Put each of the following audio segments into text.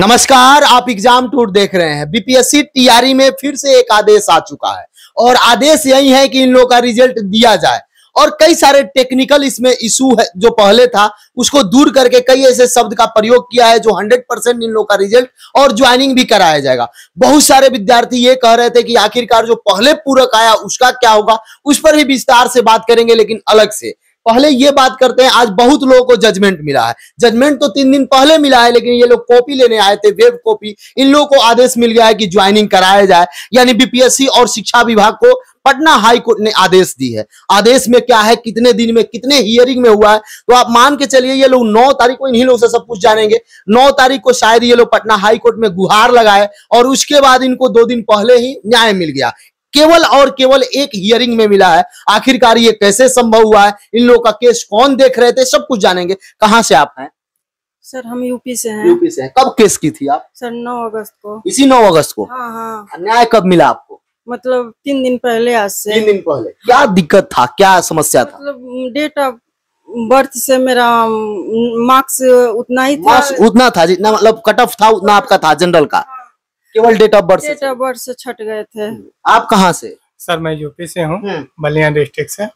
नमस्कार आप exam tour देख रहे हैं बीपीएससी तैयारी में फिर से एक आदेश आ चुका है और आदेश यही है कि इन लोगों का रिजल्ट दिया जाए और कई सारे टेक्निकल इसमें इशू है जो पहले था उसको दूर करके कई ऐसे शब्द का प्रयोग किया है जो 100 परसेंट इन लोग का रिजल्ट और ज्वाइनिंग भी कराया जाएगा बहुत सारे विद्यार्थी ये कह रहे थे कि आखिरकार जो पहले पूरक आया उसका क्या होगा उस पर भी विस्तार से बात करेंगे लेकिन अलग से पहले ये बात करते हैं आज बहुत लोगों को जजमेंट मिला है जजमेंट तो तीन दिन पहले मिला है लेकिन ये लोग कॉपी लेने आए थे वेब कॉपी इन लोगों को आदेश मिल गया है कि ज्वाइनिंग कराया जाए यानी बीपीएससी और शिक्षा विभाग को पटना हाई कोर्ट ने आदेश दी है आदेश में क्या है कितने दिन में कितने हियरिंग में हुआ है तो आप मान के चलिए ये लोग नौ तारीख को इन्हीं लोग से सब कुछ जानेंगे नौ तारीख को शायद ये लोग पटना हाई कोर्ट में गुहार लगाए और उसके बाद इनको दो दिन पहले ही न्याय मिल गया केवल और केवल एक हियरिंग में मिला है आखिरकार ये कैसे संभव हुआ है इन लोगों का केस कौन देख रहे थे सब कुछ जानेंगे कहाँ से आप हैं सर हम यूपी से हैं यूपी से हैं कब केस की थी आप सर 9 अगस्त को इसी 9 अगस्त को हाँ हाँ न्याय कब मिला आपको मतलब तीन दिन पहले आज से तीन दिन पहले क्या दिक्कत था क्या समस्या था मतलब डेट ऑफ बर्थ से मेरा मार्क्स उतना ही था उतना था जितना मतलब कट ऑफ था उतना आपका था जनरल का केवल date of birth date of birth से छट गए थे हम्म। आप कहाँ से सर मैं यूपी से हूँ बलिया हम्म। डिस्ट्रिक्ट से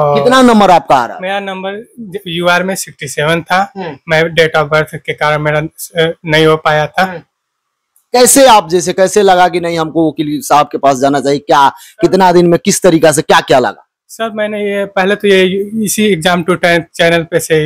और कितना नंबर आपका आ रहा मेरा नंबर यू आर में सिक्सटी सेवन था हम्म। मैं डेट ऑफ बर्थ के कारण मेरा नहीं हो पाया था कैसे आप जैसे कैसे लगा कि नहीं हमको वकील साहब के पास जाना चाहिए क्या कितना दिन में किस तरीका से क्या क्या लगा सर मैंने ये पहले तो ये इसी एग्जाम टू चैनल पे से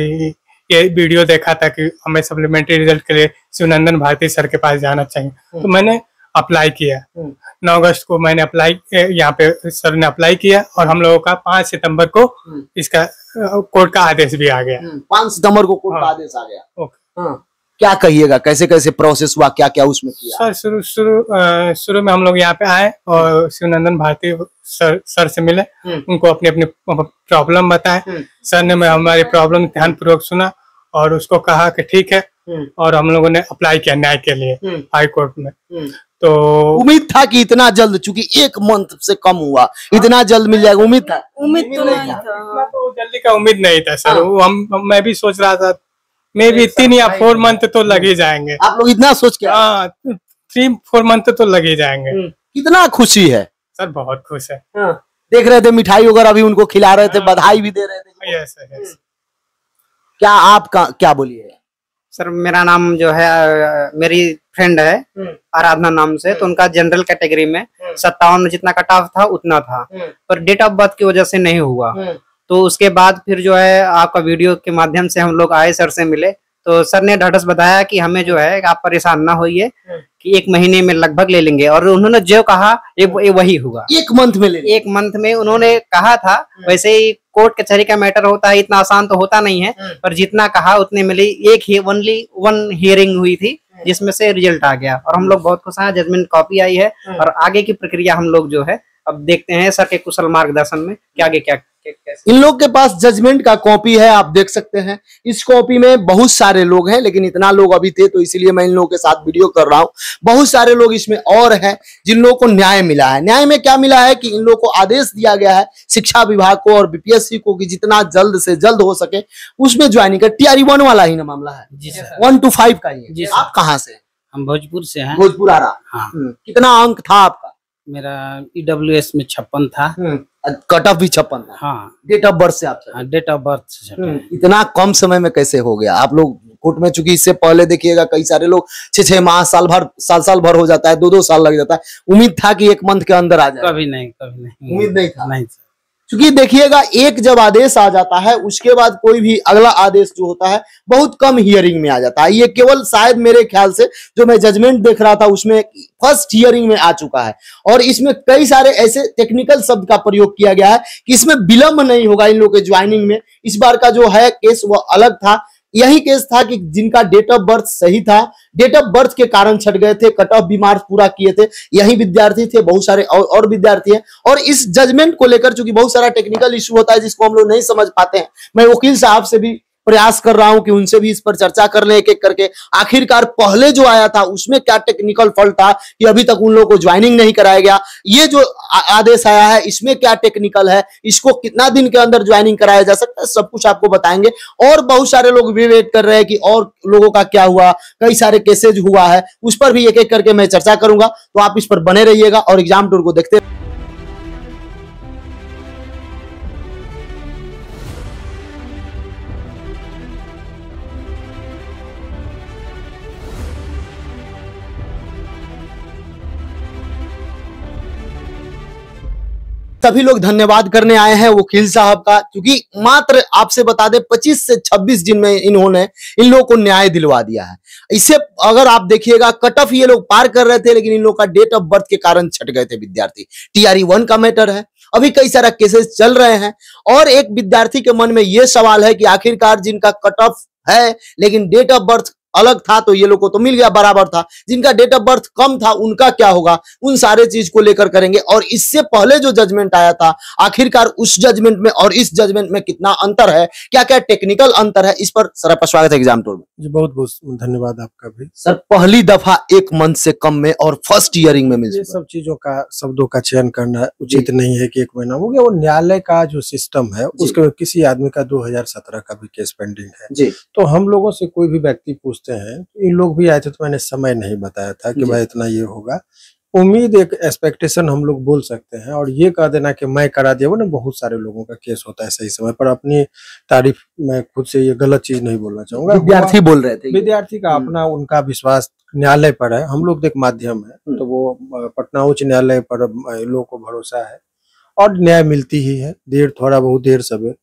ये वीडियो देखा था कि हमें सप्लीमेंट्री रिजल्ट के लिए शिवनंदन भारती सर के पास जाना चाहिए हम्म। तो मैंने अप्लाई किया हम्म। नौ अगस्त को मैंने अप्लाई यहाँ पे सर ने अप्लाई किया और हम लोगों का पांच सितंबर को हम्म। इसका कोर्ट का आदेश भी आ गया पांच सितंबर को कोर्ट का हाँ। आदेश आ गया ओके हाँ। क्या कहिएगा कैसे कैसे प्रोसेस हुआ क्या क्या उसमें किया सर शुरू शुरू शुरू में हम लोग यहाँ पे आए और शिवनंदन भारती सर सर से मिले हम्म। उनको अपनी अपनी प्रॉब्लम बताए हम्म। सर ने हमारे हमारी प्रॉब्लम ध्यान पूर्वक सुना और उसको कहा कि ठीक है हम्म। और हम लोगों ने अप्लाई किया न्याय के लिए हाई कोर्ट में तो उम्मीद था कि इतना जल्द चूंकि एक मंथ से कम हुआ इतना जल्द मिल जाएगा उम्मीद था उम्मीद तो नहीं था तो जल्दी का उम्मीद नहीं था सर हाँ। वो हम मैं भी सोच रहा था मे भी तीन या फोर मंथ तो लगे hmm. जाएंगे आप लोग इतना सोच के थ्री फोर मंथ तो लगे जाएंगे hmm. कितना खुशी है सर बहुत खुश है हाँ, देख रहे थे मिठाई वगैरह अभी उनको खिला रहे थे हाँ। बधाई भी दे रहे थे यस oh, यस hmm. क्या आप का, क्या बोलिए सर मेरा नाम जो है मेरी फ्रेंड है आराधना नाम से तो उनका जनरल कैटेगरी में सत्तावन में जितना कट ऑफ था उतना था पर डेट ऑफ बर्थ की वजह से नहीं हुआ तो उसके बाद फिर जो है आपका वीडियो के माध्यम से हम लोग आए सर से मिले तो सर ने ढाढ़स बताया कि हमें जो है आप परेशान ना होइए हम्म। कि एक महीने में लगभग ले लेंगे और उन्होंने जो कहा ये वही हुआ एक मंथ में ले एक मंथ में उन्होंने कहा था हम्म। वैसे ही कोर्ट कचहरी का मैटर होता है इतना आसान तो होता नहीं है हम्म। पर जितना कहा उतने मिली एक ही ओनली वन हियरिंग हुई थी जिसमें से रिजल्ट आ गया और हम लोग बहुत खुश हैं जजमेंट कॉपी आई है और आगे की प्रक्रिया हम लोग जो है अब देखते हैं सर के कुशल मार्गदर्शन में क्या आगे क्या इन लोग के पास जजमेंट का कॉपी है आप देख सकते हैं इस कॉपी में बहुत सारे लोग हैं लेकिन इतना लोग अभी थे तो इसीलिए मैं इन लोगों के साथ वीडियो कर रहा हूं बहुत सारे लोग इसमें और हैं जिन लोगों को न्याय मिला है न्याय में क्या मिला है कि इन लोगों को आदेश दिया गया है शिक्षा विभाग को और बीपीएससी को कि जितना जल्द से जल्द हो सके उसमें ज्वाइनिंग कर आर वन e वाला ही ना मामला है वन टू फाइव का ही आप कहाँ से हम भोजपुर से हैं भोजपुर आ रहा हाँ। हम्म। कितना अंक था आपका मेरा ईडब्ल्यूएस e में छप्पन था कट हम्म, ऑफ भी छप्पन था हाँ डेट ऑफ बर्थ से आप डेट ऑफ बर्थ से हम्म, इतना कम समय में कैसे हो गया आप लोग कोर्ट में चूंकि इससे पहले देखिएगा कई सारे लोग छह छह माह साल भर साल साल भर हो जाता है दो दो साल लग जाता है उम्मीद था कि एक मंथ के अंदर आ जाए कभी नहीं कभी नहीं उम्मीद नहीं था नहीं था क्योंकि देखिएगा एक जब आदेश आ जाता है उसके बाद कोई भी अगला आदेश जो होता है बहुत कम हियरिंग में आ जाता है ये केवल शायद मेरे ख्याल से जो मैं जजमेंट देख रहा था उसमें फर्स्ट हियरिंग में आ चुका है और इसमें कई सारे ऐसे टेक्निकल शब्द का प्रयोग किया गया है कि इसमें विलंब नहीं होगा इन लोग के ज्वाइनिंग में इस बार का जो है केस वह अलग था यही केस था कि जिनका डेट ऑफ बर्थ सही था डेट ऑफ बर्थ के कारण छट गए थे कट ऑफ बीमार पूरा किए थे यही विद्यार्थी थे बहुत सारे और, और विद्यार्थी हैं और इस जजमेंट को लेकर चूंकि बहुत सारा टेक्निकल इश्यू होता है जिसको हम लोग नहीं समझ पाते हैं मैं वकील साहब से भी प्रयास कर रहा हूं कि उनसे भी इस पर चर्चा कर लें एक एक करके आखिरकार पहले जो आया था उसमें क्या टेक्निकल फॉल्ट था कि अभी तक उन लोगों को ज्वाइनिंग नहीं कराया गया ये जो आदेश आया है इसमें क्या टेक्निकल है इसको कितना दिन के अंदर ज्वाइनिंग कराया जा सकता है सब कुछ आपको बताएंगे और बहुत सारे लोग भी वेट कर रहे हैं कि और लोगों का क्या हुआ कई सारे केसेज हुआ है उस पर भी एक एक करके मैं चर्चा करूंगा तो आप इस पर बने रहिएगा और एग्जाम टूर को देखते सभी लोग धन्यवाद करने आए हैं वकील साहब का क्योंकि मात्र आपसे बता दे 25 से 26 दिन में इन्होंने इन लोगों को न्याय दिलवा दिया है इसे अगर आप देखिएगा कट ऑफ ये लोग पार कर रहे थे लेकिन इन लोगों का डेट ऑफ बर्थ के कारण छट गए थे विद्यार्थी टीआरई वन का मैटर है अभी कई सारा केसेस चल रहे हैं और एक विद्यार्थी के मन में यह सवाल है कि आखिरकार जिनका कट ऑफ है लेकिन डेट ऑफ बर्थ अलग था तो ये लोग को तो मिल गया बराबर था जिनका डेट ऑफ बर्थ कम था उनका क्या होगा उन सारे चीज को लेकर करेंगे और इससे पहले जो जजमेंट आया था आखिरकार उस जजमेंट में और इस जजमेंट में कितना अंतर है क्या क्या टेक्निकल अंतर है इस पर सर आपका स्वागत है एग्जाम टूर में जी बहुत बहुत धन्यवाद आपका भी सर पहली दफा एक मंथ से कम में और फर्स्ट ईयरिंग में मिल सब चीजों का शब्दों का चयन करना उचित नहीं है की एक महीना हो गया वो न्यायालय का जो सिस्टम है उसके किसी आदमी का दो का भी केस पेंडिंग है तो हम लोगों से कोई भी व्यक्ति पूछता पूछते हैं इन तो लोग भी आए थे तो मैंने समय नहीं बताया था कि भाई इतना ये होगा उम्मीद एक एक्सपेक्टेशन हम लोग बोल सकते हैं और ये कह देना कि मैं करा दिया वो ना बहुत सारे लोगों का केस होता है सही समय पर अपनी तारीफ मैं खुद से ये गलत चीज नहीं बोलना चाहूंगा विद्यार्थी बोल रहे थे विद्यार्थी का हम्म। अपना उनका विश्वास न्यायालय पर है हम लोग देख माध्यम है हम्म। तो वो पटना उच्च न्यायालय पर लोगों को भरोसा है और न्याय मिलती ही है देर थोड़ा बहुत देर सवेर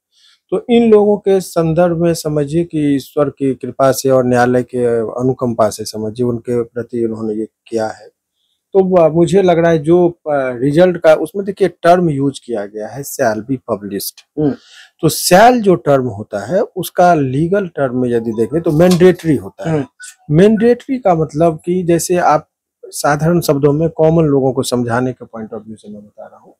तो इन लोगों के संदर्भ में समझिए कि ईश्वर की कृपा से और न्यायालय के अनुकंपा से समझिए उनके प्रति उन्होंने ये किया है तो मुझे लग रहा है जो रिजल्ट का उसमें देखिए टर्म यूज किया गया है सैल बी पब्लिश्ड तो सैल जो टर्म होता है उसका लीगल टर्म में यदि देखें तो मैंडेटरी होता है मैंडेटरी हम्म। का मतलब कि जैसे आप साधारण शब्दों में कॉमन लोगों को समझाने के पॉइंट ऑफ व्यू से मैं बता रहा हूँ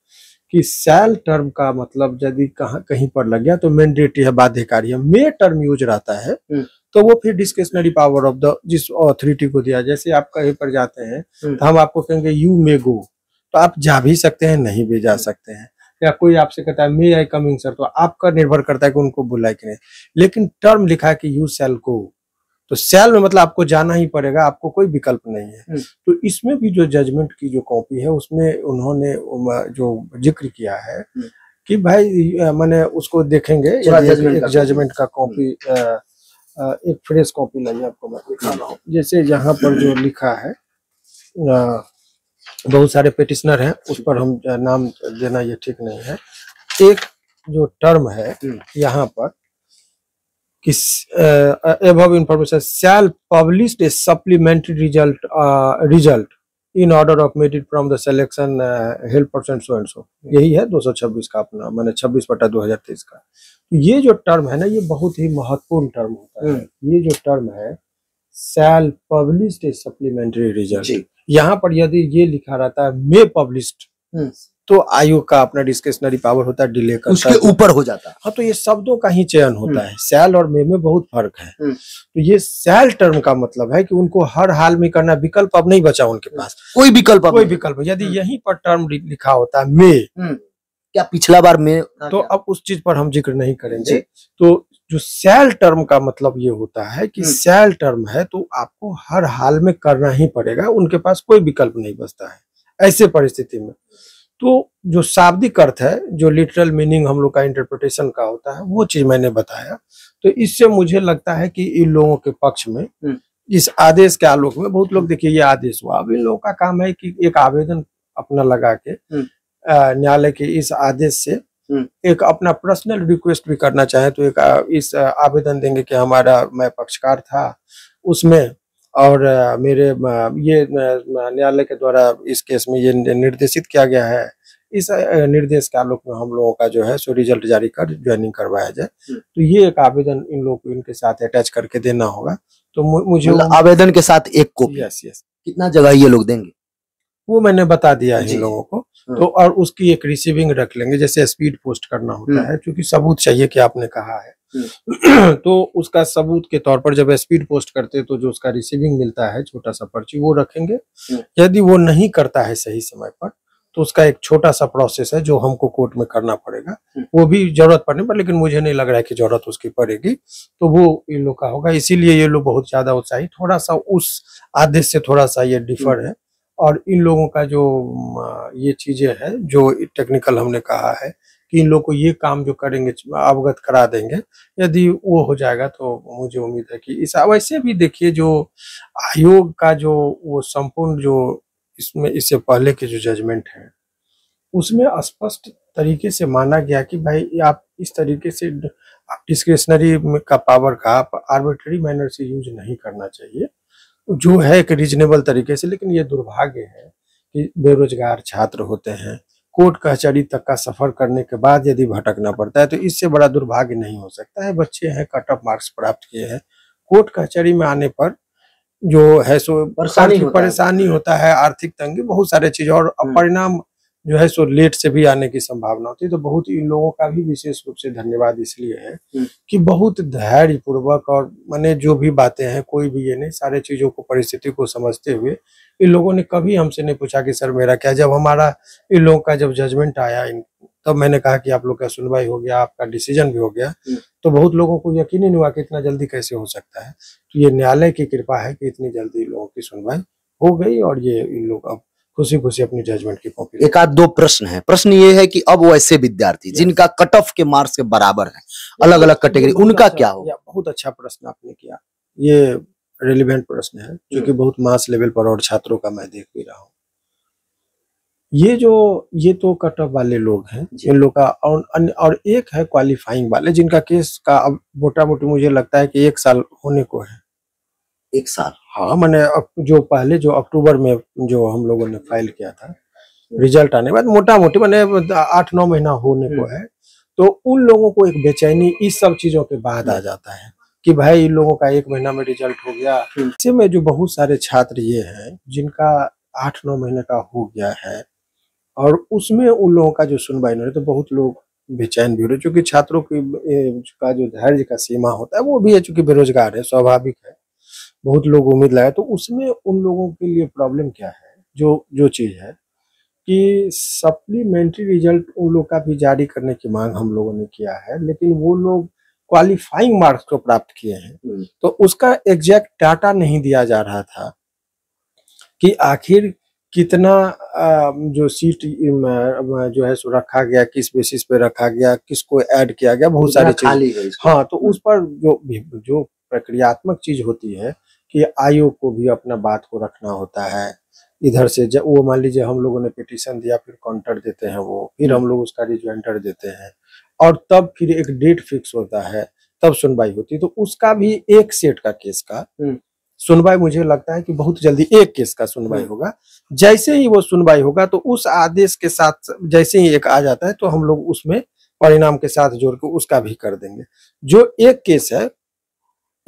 कि सेल टर्म का मतलब यदि कहीं पर लग गया तो मैंडेटरी है बाध्यकारी है मे टर्म यूज रहता है हम्म। तो वो फिर डिस्क्रिशनरी पावर ऑफ द जिस अथॉरिटी को दिया जैसे आप कहीं पर जाते हैं हम्म। तो हम आपको कहेंगे यू मे गो तो आप जा भी सकते हैं नहीं भी जा हम्म। सकते हैं या कोई आपसे कहता है मे आई कमिंग सर तो आपका निर्भर करता है कि उनको बुलाए कि नहीं लेकिन टर्म लिखा है कि यू सेल गो तो सेल में मतलब आपको जाना ही पड़ेगा आपको कोई विकल्प नहीं है हम्म। तो इसमें भी जो जजमेंट की जो कॉपी है उसमें उन्होंने जो जिक्र किया है हम्म। कि भाई मैंने उसको देखेंगे जजमेंट का कॉपी हम्म। एक फ्रेश कॉपी लाइए आपको मैं दिखा रहा हूँ जैसे यहाँ पर जो लिखा है बहुत सारे पेटिशनर हैं उस पर हम नाम देना ये ठीक नहीं है एक जो टर्म है यहाँ पर कि uh, information shall publish a supplementary result result in order of merit from the selection help percent so and so यही है 226 का अपना मैंने 26 बटा 2023 का तो ये जो टर्म है ना ये बहुत ही महत्वपूर्ण टर्म होता है हम्म। ये जो टर्म है shall publish a supplementary result यहाँ पर यदि ये लिखा रहता है मे हम्म। पब्लिश तो आयु का अपना डिस्क्रिशनरी पावर होता है डिले कर उसके ऊपर हो जाता है हाँ तो ये शब्दों का ही चयन होता हम्म। है सैल और मे में बहुत फर्क है हम्म। तो ये सैल टर्म का मतलब है कि उनको हर हाल में करना विकल्प अब नहीं बचा उनके हम्म। पास कोई विकल्प कोई विकल्प यदि यहीं पर टर्म लिखा होता है मे क्या पिछला बार मे तो अब उस चीज पर हम जिक्र नहीं करेंगे तो जो सैल टर्म का मतलब ये होता है कि सैल टर्म है तो आपको हर हाल में करना ही पड़ेगा उनके पास कोई विकल्प नहीं बचता है ऐसे परिस्थिति में तो जो शाब्दिक अर्थ है जो लिटरल मीनिंग हम लोग का इंटरप्रिटेशन का होता है वो चीज मैंने बताया तो इससे मुझे लगता है कि इन लोगों के पक्ष में हम्म। इस आदेश के आलोक में बहुत लोग देखिए ये आदेश हुआ अब इन लोगों का काम है कि एक आवेदन अपना लगा के हम्म। न्यायालय के इस आदेश से हम्म। एक अपना पर्सनल रिक्वेस्ट भी करना चाहे तो एक इस आवेदन देंगे कि हमारा मैं पक्षकार था उसमें और मेरे ये न्यायालय के द्वारा इस केस में ये निर्देशित किया गया है इस निर्देश के आलोक में हम लोगों का जो है सो रिजल्ट जारी कर ज्वाइनिंग करवाया जाए हम्म। तो ये एक आवेदन इन लोग को इनके साथ अटैच करके देना होगा तो मुझे मतलब आवेदन के साथ एक को यस यस कितना जगह ये लोग देंगे वो मैंने बता दिया है इन लोगों को हाँ। तो और उसकी एक रिसीविंग रख लेंगे जैसे स्पीड पोस्ट करना होता हम्म। है क्योंकि सबूत चाहिए कि आपने कहा है तो उसका सबूत के तौर पर जब स्पीड पोस्ट करते तो जो उसका रिसीविंग मिलता है छोटा सा पर्ची वो रखेंगे हम्म। यदि वो नहीं करता है सही समय पर तो उसका एक छोटा सा प्रोसेस है जो हमको कोर्ट में करना पड़ेगा हम्म। वो भी जरूरत पड़ने पर लेकिन मुझे नहीं लग रहा है कि जरूरत उसकी पड़ेगी तो वो इन लोग का होगा इसीलिए ये लोग बहुत ज्यादा उत्साहित थोड़ा सा उस आदेश से थोड़ा सा ये डिफर हम्म। है और इन लोगों का जो ये चीज़ें हैं जो टेक्निकल हमने कहा है कि इन लोग को ये काम जो करेंगे अवगत करा देंगे यदि वो हो जाएगा तो मुझे उम्मीद है कि इस वैसे भी देखिए जो आयोग का जो वो संपूर्ण जो इसमें इससे पहले के जो जजमेंट है उसमें स्पष्ट तरीके से माना गया कि भाई आप इस तरीके से आप डिस्क्रिशनरी का पावर का आप आर्बिट्री मैनर से यूज नहीं करना चाहिए जो है एक रीजनेबल तरीके से लेकिन ये दुर्भाग्य है कि बेरोजगार छात्र होते हैं कोर्ट कचहरी तक का सफर करने के बाद यदि भटकना पड़ता है तो इससे बड़ा दुर्भाग्य नहीं हो सकता है बच्चे हैं कट ऑफ मार्क्स प्राप्त किए हैं कोर्ट कचहरी में आने पर जो है सो परेशानी होता, है आर्थिक तंगी बहुत सारे चीज और हम्म। परिणाम जो है सो लेट से भी आने की संभावना होती है तो बहुत इन लोगों का भी विशेष रूप से धन्यवाद इसलिए है हम्म। कि बहुत धैर्य पूर्वक और मैंने जो भी बातें हैं कोई भी ये नहीं सारे चीजों को परिस्थिति को समझते हुए इन लोगों ने कभी हमसे नहीं पूछा कि सर मेरा क्या जब हमारा इन लोगों का जब जजमेंट आया इन तब मैंने कहा कि आप लोग का सुनवाई हो गया आपका डिसीजन भी हो गया हम्म। तो बहुत लोगों को यकीन ही नहीं हुआ कि इतना जल्दी कैसे हो सकता है तो ये न्यायालय की कृपा है कि इतनी जल्दी लोगों की सुनवाई हो गई और ये इन लोग अब खुशी खुशी अपनी जजमेंट की कॉपी एक आध दो प्रश्न है प्रश्न ये है कि अब वो ऐसे विद्यार्थी जिनका कट ऑफ के मार्क्स के बराबर है अलग अलग कैटेगरी उनका अच्छा- क्या हो बहुत अच्छा प्रश्न आपने किया ये रेलिवेंट प्रश्न है जो की hmm. बहुत मास लेवल पर और छात्रों का मैं देख भी रहा हूँ ये जो ये तो कट ऑफ वाले लोग हैं इन लोग का और अन्य और एक है क्वालिफाइंग वाले जिनका केस का अब मोटा मोटी मुझे लगता है कि एक साल होने को है एक साल हाँ मैंने जो पहले जो अक्टूबर में जो हम लोगों ने फाइल किया था रिजल्ट आने के बाद मोटा मोटी मैंने आठ नौ महीना होने को हम्म। है तो उन लोगों को एक बेचैनी इस सब चीजों के बाद आ हम्म। जाता है कि भाई इन लोगों का एक महीना में रिजल्ट हो गया हम्म। इसी में जो बहुत सारे छात्र ये हैं जिनका आठ नौ महीने का हो गया है और उसमें उन लोगों का जो सुनवाई नहीं तो बहुत लोग बेचैन भी हो रहे चूंकि छात्रों की का जो धैर्य का सीमा होता है वो भी है चूंकि बेरोजगार है स्वाभाविक है बहुत लोग उम्मीद लाए तो उसमें उन लोगों के लिए प्रॉब्लम क्या है जो जो चीज़ है कि सप्लीमेंट्री रिजल्ट उन लोग का भी जारी करने की मांग हम लोगों ने किया है लेकिन वो लोग क्वालिफाइंग मार्क्स को प्राप्त किए हैं हम्म। तो उसका एग्जैक्ट डाटा नहीं दिया जा रहा था कि आखिर कितना जो सीट जो है सो रखा गया किस बेसिस पे रखा गया किसको ऐड किया गया बहुत सारी चीज हाँ तो हम्म। उस पर जो जो प्रक्रियात्मक चीज होती है कि आयोग को भी अपना बात को रखना होता है इधर से जब वो मान लीजिए हम लोगों ने पिटिशन दिया फिर काउंटर देते हैं वो फिर हम लोग उसका रिजोएंटर देते हैं और तब फिर एक डेट फिक्स होता है तब सुनवाई होती है तो उसका भी एक सेट का केस का हम्म। सुनवाई मुझे लगता है कि बहुत जल्दी एक केस का सुनवाई हम्म। होगा जैसे ही वो सुनवाई होगा तो उस आदेश के साथ जैसे ही एक आ जाता है तो हम लोग उसमें परिणाम के साथ जोड़ के उसका भी कर देंगे जो एक केस है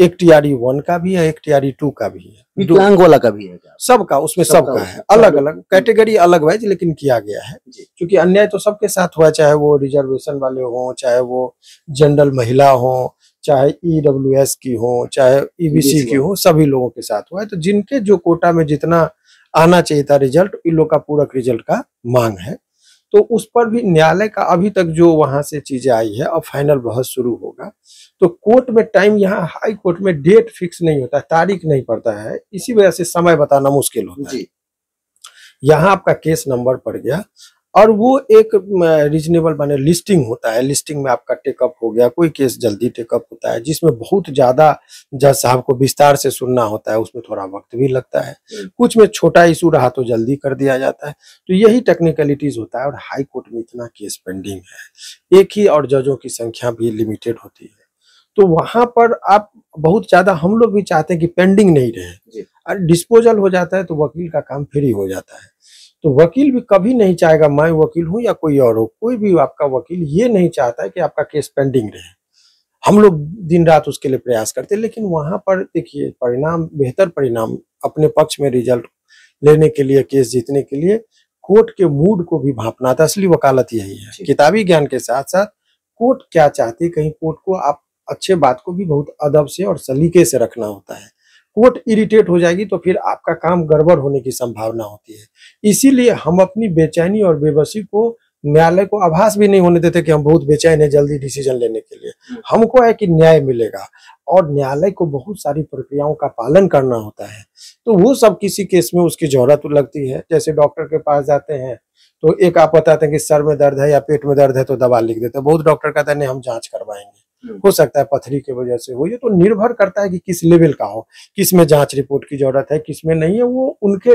एक टीआरई वन का भी है एक टीआरई टू का भी है विकलांग वाला का भी है सबका उसमें सबका सब, है अलग अलग कैटेगरी अलग वाइज लेकिन किया गया है क्योंकि अन्याय तो सबके साथ हुआ चाहे वो रिजर्वेशन वाले हों चाहे वो जनरल महिला हो चाहे ईडब्ल्यू e की हो चाहे ईबीसी e e की हो सभी लोगों के साथ हुआ है तो जिनके जो कोटा में जितना आना चाहिए था रिजल्ट इन लोग का पूरक रिजल्ट का मांग है तो उस पर भी न्यायालय का अभी तक जो वहां से चीजें आई है अब फाइनल बहस शुरू होगा तो कोर्ट में टाइम यहाँ हाई कोर्ट में डेट फिक्स नहीं होता तारीख नहीं पड़ता है इसी वजह से समय बताना मुश्किल होता है यहाँ आपका केस नंबर पड़ गया और वो एक रीजनेबल माने लिस्टिंग होता है लिस्टिंग में आपका टेकअप हो गया कोई केस जल्दी टेकअप होता है जिसमें बहुत ज़्यादा जज साहब को विस्तार से सुनना होता है उसमें थोड़ा वक्त भी लगता है हम्म। कुछ में छोटा इशू रहा तो जल्दी कर दिया जाता है तो यही टेक्निकलिटीज़ होता है और हाई कोर्ट में इतना केस पेंडिंग है एक ही और जजों की संख्या भी लिमिटेड होती है तो वहाँ पर आप बहुत ज़्यादा हम लोग भी चाहते हैं कि पेंडिंग नहीं रहे और डिस्पोजल हो जाता है तो वकील का काम फ्री हो जाता है तो वकील भी कभी नहीं चाहेगा मैं वकील हूं या कोई और हो कोई भी आपका वकील ये नहीं चाहता है कि आपका केस पेंडिंग रहे हम लोग दिन रात उसके लिए प्रयास करते हैं लेकिन वहां पर देखिए परिणाम बेहतर परिणाम अपने पक्ष में रिजल्ट लेने के लिए केस जीतने के लिए कोर्ट के मूड को भी भापना था असली वकालत यही है किताबी ज्ञान के साथ साथ कोर्ट क्या चाहती कहीं कोर्ट को आप अच्छे बात को भी बहुत अदब से और सलीके से रखना होता है कोर्ट इरिटेट हो जाएगी तो फिर आपका काम गड़बड़ होने की संभावना होती है इसीलिए हम अपनी बेचैनी और बेबसी को न्यायालय को आभास भी नहीं होने देते कि हम बहुत बेचैन है जल्दी डिसीजन लेने के लिए हम्म। हमको है कि न्याय मिलेगा और न्यायालय को बहुत सारी प्रक्रियाओं का पालन करना होता है तो वो सब किसी केस में उसकी जरूरत लगती है जैसे डॉक्टर के पास जाते हैं तो एक आप बताते हैं कि सर में दर्द है या पेट में दर्द है तो दवा लिख देते हैं बहुत डॉक्टर कहते हैं हम जाँच करवाएंगे हो सकता है पथरी की वजह से हो ये तो निर्भर करता है कि किस लेवल का हो किस में जांच रिपोर्ट की जरूरत है किस में नहीं है वो उनके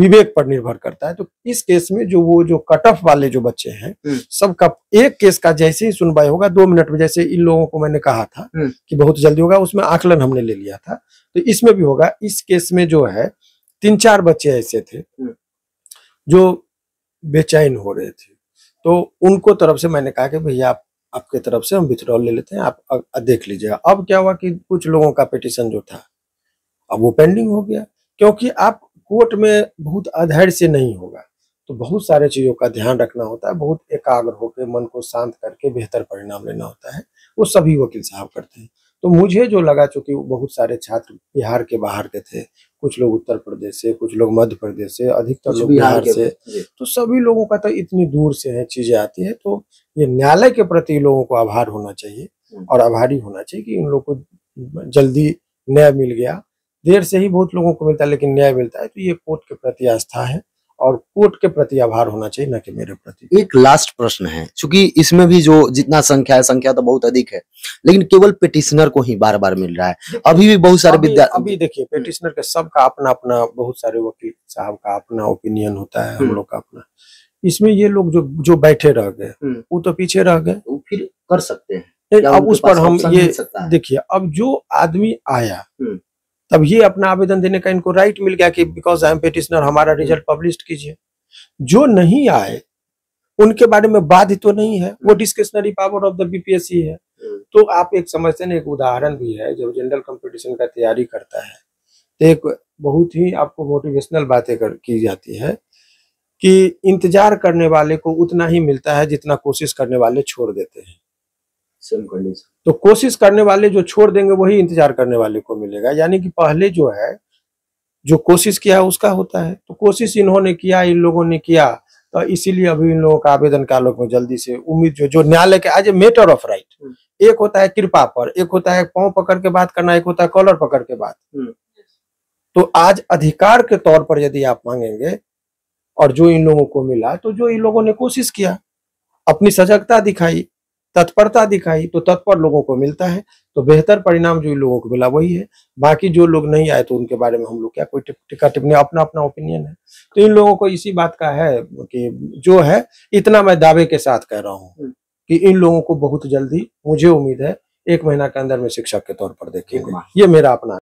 विवेक पर निर्भर करता है तो इस केस में जो वो जो कट ऑफ वाले जो बच्चे हैं हम्म। सबका एक केस का जैसे ही सुनवाई होगा दो मिनट में जैसे इन लोगों को मैंने कहा था हम्म। कि बहुत जल्दी होगा उसमें आकलन हमने ले लिया था तो इसमें भी होगा इस केस में जो है तीन चार बच्चे ऐसे थे हम्म। जो बेचैन हो रहे थे तो उनको तरफ से मैंने कहा कि भैया आप आपके तरफ से हम विथड्रॉल ले लेते हैं आप देख लीजिएगा अब क्या हुआ कि कुछ लोगों का पिटिशन जो था अब वो पेंडिंग हो गया क्योंकि आप कोर्ट में बहुत अधैर्य से नहीं होगा तो बहुत सारे चीज़ों का ध्यान रखना होता है बहुत एकाग्र होकर मन को शांत करके बेहतर परिणाम लेना होता है वो सभी वकील साहब करते हैं तो मुझे जो लगा चूंकि बहुत सारे छात्र बिहार के बाहर के थे कुछ लोग उत्तर प्रदेश से कुछ लोग मध्य प्रदेश से अधिकतर लोग बिहार से तो सभी लोगों का तो इतनी दूर से है चीजें आती है तो ये न्यायालय के प्रति लोगों को आभार होना चाहिए हम्म। और आभारी होना चाहिए कि इन लोगों को जल्दी न्याय मिल गया देर से ही बहुत लोगों को मिलता है लेकिन न्याय मिलता है तो ये कोर्ट के प्रति आस्था है और कोर्ट के प्रति आभार होना चाहिए न कि मेरे प्रति एक लास्ट प्रश्न है क्योंकि इसमें भी जो जितना संख्या है संख्या तो बहुत अधिक है लेकिन केवल पिटिशनर को ही बार बार मिल रहा है अभी भी बहुत सारे विद्यार्थी अभी, देखिए पिटिशनर के सबका अपना अपना बहुत सारे वकील साहब का अपना ओपिनियन होता है हम हम्म। लोग का अपना इसमें ये लोग जो जो बैठे रह गए हम्म। वो तो पीछे रह गए तो फिर कर सकते हैं अब उस पर हम ये देखिए अब जो आदमी आया हम्म। तब ये अपना आवेदन देने का इनको राइट मिल गया कि बिकॉज आई एम पेटिशनर हमारा रिजल्ट हम्म। पब्लिश कीजिए जो नहीं आए उनके बारे में बाध्य तो नहीं है वो discretionary power of the BPSC है तो आप एक समझते ना एक उदाहरण भी है जब जनरल कंपटीशन का तैयारी करता है तो एक बहुत ही आपको मोटिवेशनल बातें की जाती है कि इंतजार करने वाले को उतना ही मिलता है जितना कोशिश करने वाले छोड़ देते हैं तो कोशिश करने वाले जो छोड़ देंगे वही इंतजार करने वाले को मिलेगा यानी कि पहले जो है जो कोशिश किया उसका होता है तो कोशिश इन्होंने किया इन लोगों ने किया तो इसीलिए अभी इन लोगों का आवेदन का लोग में जल्दी से उम्मीद जो जो न्यायालय के आज मैटर ऑफ राइट एक होता है कृपा पर एक होता है पाँव पकड़ के बात करना एक होता है कॉलर पकड़ के बात हम्म। तो आज अधिकार के तौर पर यदि आप मांगेंगे और जो इन लोगों को मिला तो जो इन लोगों ने कोशिश किया अपनी सजगता दिखाई तत्परता दिखाई तो तत्पर लोगों को मिलता है तो बेहतर परिणाम जो इन लोगों को मिला वही है बाकी जो लोग नहीं आए तो उनके बारे में हम लोग क्या कोई टिका टिप्पणी अपना अपना ओपिनियन है तो इन लोगों को इसी बात का है कि जो है इतना मैं दावे के साथ कह रहा हूँ कि इन लोगों को बहुत जल्दी मुझे उम्मीद है एक महीना के अंदर में शिक्षक के तौर पर देखेंगे ये मेरा अपना